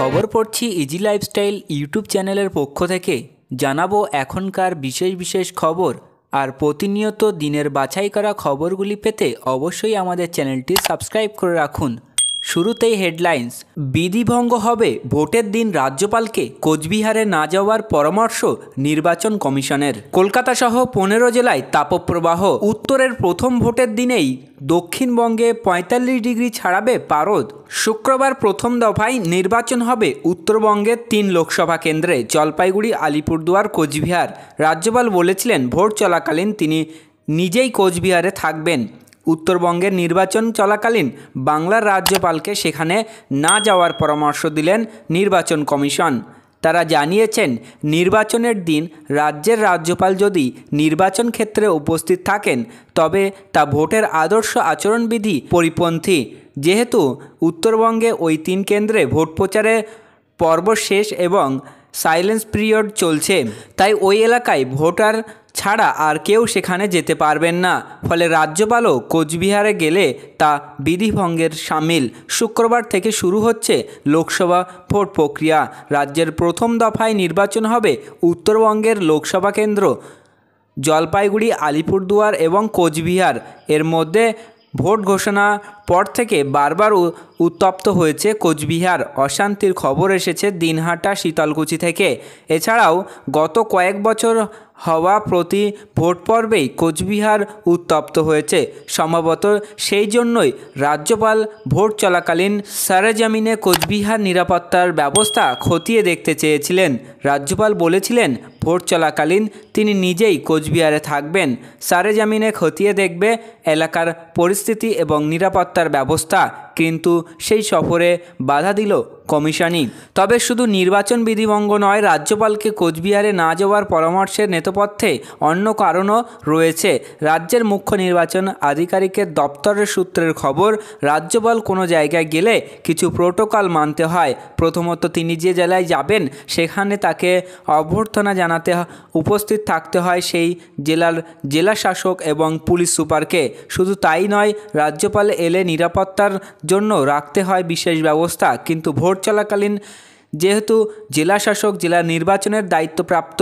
খবর পড়ছি easy lifestyle YouTube চ্যানেলের পক্ষ থেকে জানাবো এখনকার বিশেষ বিশেষ খবর আর প্রতিনিয়ত দিনের বাছাই করা খবরগুলি পেতে অবশ্যই আমাদের চ্যানেলটি সাবস্ক্রাইব করে রাখুন শুরুতেই হেডলাইন্স বিধিভঙ্গ হবে ভোটের দিন রাজ্যপালকে কোচবিহারে না যাওয়ার পরামর্শ নির্বাচন কমিশনের কলকাতা সহ পনেরো জেলায় তাপপ্রবাহ উত্তরের প্রথম ভোটের দিনেই দক্ষিণবঙ্গে পঁয়তাল্লিশ ডিগ্রি ছাড়াবে পারদ শুক্রবার প্রথম দফায় নির্বাচন হবে উত্তরবঙ্গের তিন লোকসভা কেন্দ্রে জলপাইগুড়ি আলিপুরদুয়ার কোচবিহার রাজ্যপাল বলেছিলেন ভোট চলাকালীন তিনি নিজেই কোচবিহারে থাকবেন উত্তরবঙ্গের নির্বাচন চলাকালীন বাংলার রাজ্যপালকে সেখানে না যাওয়ার পরামর্শ দিলেন নির্বাচন কমিশন তারা জানিয়েছেন নির্বাচনের দিন রাজ্যের রাজ্যপাল যদি নির্বাচন ক্ষেত্রে উপস্থিত থাকেন তবে তা ভোটের আদর্শ আচরণবিধি পরিপন্থী যেহেতু উত্তরবঙ্গে ওই তিন কেন্দ্রে ভোট প্রচারে পর্ব শেষ এবং সাইলেন্স পিরিয়ড চলছে তাই ওই এলাকায় ভোটার ছাড়া আর কেউ সেখানে যেতে পারবেন না ফলে রাজ্যপালও কোচবিহারে গেলে তা বিধিভঙ্গের সামিল শুক্রবার থেকে শুরু হচ্ছে লোকসভা ভোট প্রক্রিয়া রাজ্যের প্রথম দফায় নির্বাচন হবে উত্তরবঙ্গের লোকসভা কেন্দ্র জলপাইগুড়ি আলিপুরদুয়ার এবং কোচবিহার এর মধ্যে ভোট ঘোষণা পর থেকে বারবার উত্তপ্ত হয়েছে কোচবিহার অশান্তির খবর এসেছে দিনহাটা শীতলকুচি থেকে এছাড়াও গত কয়েক বছর হওয়া প্রতি ভোট পর্বেই কোচবিহার উত্তপ্ত হয়েছে সম্ভবত সেই জন্যই রাজ্যপাল ভোট চলাকালীন সারাজামিনে কোচবিহার নিরাপত্তার ব্যবস্থা খতিয়ে দেখতে চেয়েছিলেন রাজ্যপাল বলেছিলেন ভোট চলাকালীন তিনি নিজেই কোচবিহারে থাকবেন সারেজামিনে খতিয়ে দেখবে এলাকার পরিস্থিতি এবং নিরাপত্তার ব্যবস্থা কিন্তু সেই সফরে বাধা দিল কমিশনই তবে শুধু নির্বাচন বিধিভঙ্গ নয় রাজ্যপালকে কোচবিহারে না যাওয়ার পরামর্শের নেতপথ্যে অন্য কারণও রয়েছে রাজ্যের মুখ্য নির্বাচন আধিকারিকের দপ্তরের সূত্রের খবর রাজ্যপাল কোনো জায়গায় গেলে কিছু প্রোটোকল মানতে হয় প্রথমত তিনি যে জেলায় যাবেন সেখানে তাকে অভ্যর্থনা জানাতে উপস্থিত থাকতে হয় সেই জেলার জেলা শাসক এবং পুলিশ সুপারকে শুধু তাই নয় রাজ্যপাল এলে নিরাপত্তার জন্য রাখতে হয় বিশেষ ব্যবস্থা কিন্তু ভোট চলাকালীন যেহেতু জেলা শাসক জেলা নির্বাচনের দায়িত্বপ্রাপ্ত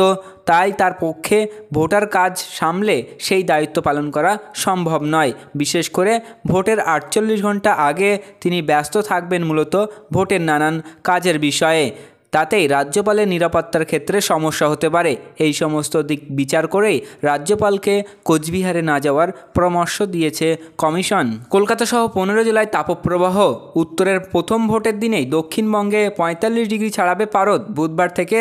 তাই তার পক্ষে ভোটার কাজ সামলে সেই দায়িত্ব পালন করা সম্ভব নয় বিশেষ করে ভোটের আটচল্লিশ ঘন্টা আগে তিনি ব্যস্ত থাকবেন মূলত ভোটের নানান কাজের বিষয়ে তাতেই রাজ্যপালের নিরাপত্তার ক্ষেত্রে সমস্যা হতে পারে এই সমস্ত দিক বিচার করেই রাজ্যপালকে কোচবিহারে না যাওয়ার পরামর্শ দিয়েছে কমিশন কলকাতা সহ পনেরো জেলায় তাপপ্রবাহ উত্তরের প্রথম ভোটের দিনেই দক্ষিণবঙ্গে পঁয়তাল্লিশ ডিগ্রি ছাড়াবে পারদ বুধবার থেকে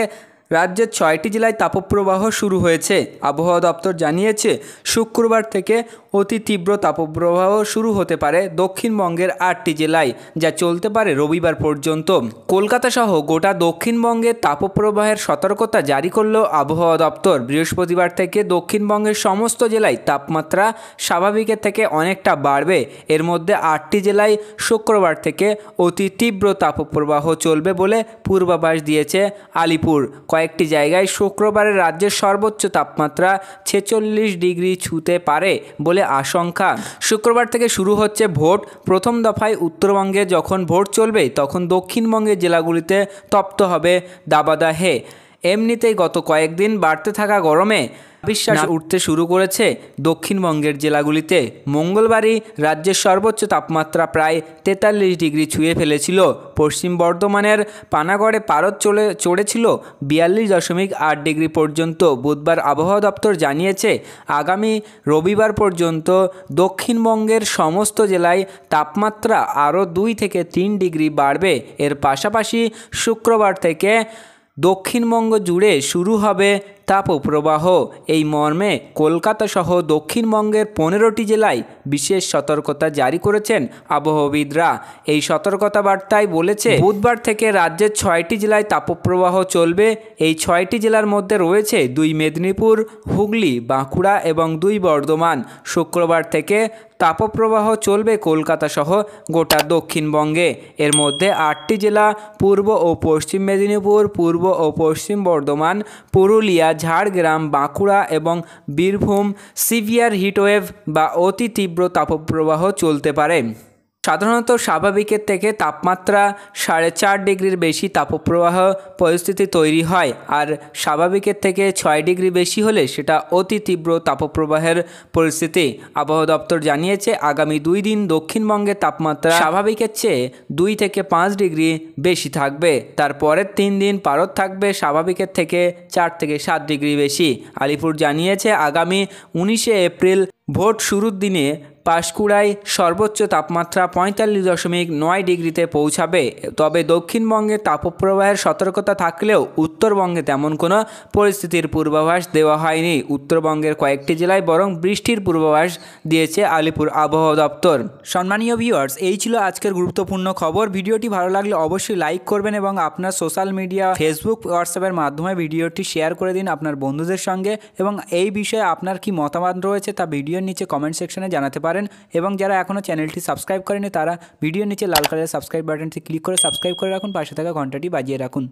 রাজ্যের ছয়টি জেলায় তাপপ্রবাহ শুরু হয়েছে আবহাওয়া দপ্তর জানিয়েছে শুক্রবার থেকে অতি তীব্র তাপপ্রবাহ শুরু হতে পারে দক্ষিণবঙ্গের আটটি জেলায় যা চলতে পারে রবিবার পর্যন্ত কলকাতা সহ গোটা দক্ষিণবঙ্গে তাপপ্রবাহের সতর্কতা জারি করল আবহাওয়া দপ্তর বৃহস্পতিবার থেকে দক্ষিণবঙ্গের সমস্ত জেলায় তাপমাত্রা স্বাভাবিকের থেকে অনেকটা বাড়বে এর মধ্যে আটটি জেলায় শুক্রবার থেকে অতি তীব্র তাপপ্রবাহ চলবে বলে পূর্বাভাস দিয়েছে আলিপুর কয়েকটি জায়গায় শুক্রবারে রাজ্যের সর্বোচ্চ তাপমাত্রা ছেচল্লিশ ডিগ্রি ছুঁতে পারে বলে আশঙ্কা শুক্রবার থেকে শুরু হচ্ছে ভোট প্রথম দফায় উত্তরবঙ্গে যখন ভোট চলবে তখন দক্ষিণবঙ্গের জেলাগুলিতে তপ্ত হবে দাবাদাহে এমনিতেই গত কয়েকদিন বাড়তে থাকা গরমে তাপবিশ্বাস উঠতে শুরু করেছে দক্ষিণবঙ্গের জেলাগুলিতে মঙ্গলবারই রাজ্যের সর্বোচ্চ তাপমাত্রা প্রায় তেতাল্লিশ ডিগ্রি ছুঁয়ে ফেলেছিল পশ্চিম বর্ধমানের পানাগড়ে পারদ চলে চড়েছিল বিয়াল্লিশ দশমিক আট ডিগ্রি পর্যন্ত বুধবার আবহাওয়া দপ্তর জানিয়েছে আগামী রবিবার পর্যন্ত দক্ষিণবঙ্গের সমস্ত জেলায় তাপমাত্রা আরও দুই থেকে তিন ডিগ্রি বাড়বে এর পাশাপাশি শুক্রবার থেকে দক্ষিণবঙ্গ জুড়ে শুরু হবে তাপপ্রবাহ এই মর্মে কলকাতা সহ দক্ষিণবঙ্গের পনেরোটি জেলায় বিশেষ সতর্কতা জারি করেছেন আবহবিদরা এই সতর্কতা বার্তায় বলেছে বুধবার থেকে রাজ্যের ছয়টি জেলায় তাপপ্রবাহ চলবে এই ছয়টি জেলার মধ্যে রয়েছে দুই মেদিনীপুর হুগলি বাঁকুড়া এবং দুই বর্ধমান শুক্রবার থেকে তাপপ্রবাহ চলবে কলকাতা সহ গোটা দক্ষিণবঙ্গে এর মধ্যে আটটি জেলা পূর্ব ও পশ্চিম মেদিনীপুর পূর্ব ও পশ্চিম বর্ধমান পুরুলিয়া ঝাড়গ্রাম বাঁকুড়া এবং বীরভূম সিভিয়ার হিটওয়েভ বা অতি তীব্র তাপপ্রবাহ চলতে পারে সাধারণত স্বাভাবিকের থেকে তাপমাত্রা সাড়ে চার ডিগ্রির বেশি তাপপ্রবাহ পরিস্থিতি তৈরি হয় আর স্বাভাবিকের থেকে ছয় ডিগ্রি বেশি হলে সেটা অতি তীব্র তাপপ্রবাহের পরিস্থিতি আবহাওয়া দপ্তর জানিয়েছে আগামী দুই দিন দক্ষিণবঙ্গে তাপমাত্রা স্বাভাবিকের চেয়ে দুই থেকে পাঁচ ডিগ্রি বেশি থাকবে তার পরের তিন দিন পারদ থাকবে স্বাভাবিকের থেকে চার থেকে সাত ডিগ্রি বেশি আলিপুর জানিয়েছে আগামী উনিশে এপ্রিল ভোট শুরুর দিনে পাঁশকুড়ায় সর্বোচ্চ তাপমাত্রা পঁয়তাল্লিশ দশমিক নয় ডিগ্রিতে পৌঁছাবে তবে দক্ষিণবঙ্গে তাপপ্রবাহের সতর্কতা থাকলেও উত্তরবঙ্গে তেমন কোনো পরিস্থিতির পূর্বাভাস দেওয়া হয়নি উত্তরবঙ্গের কয়েকটি জেলায় বরং বৃষ্টির পূর্বাভাস দিয়েছে আলিপুর আবহাওয়া দপ্তর সম্মানীয় ভিউয়ার্স এই ছিল আজকের গুরুত্বপূর্ণ খবর ভিডিওটি ভালো লাগলে অবশ্যই লাইক করবেন এবং আপনার সোশ্যাল মিডিয়া ফেসবুক হোয়াটসঅ্যাপের মাধ্যমে ভিডিওটি শেয়ার করে দিন আপনার বন্ধুদের সঙ্গে এবং এই বিষয়ে আপনার কি মতামত রয়েছে তা ভিডিওর নিচে কমেন্ট সেকশনে জানাতে পারেন পারেন এবং যারা এখনও চ্যানেলটি সাবস্ক্রাইব করেনি তারা ভিডিও নিচে লাল কালারের সাবস্ক্রাইব বাটনটি ক্লিক করে সাবস্ক্রাইব করে রাখুন পাশে থাকা ঘন্টাটি বাজিয়ে রাখুন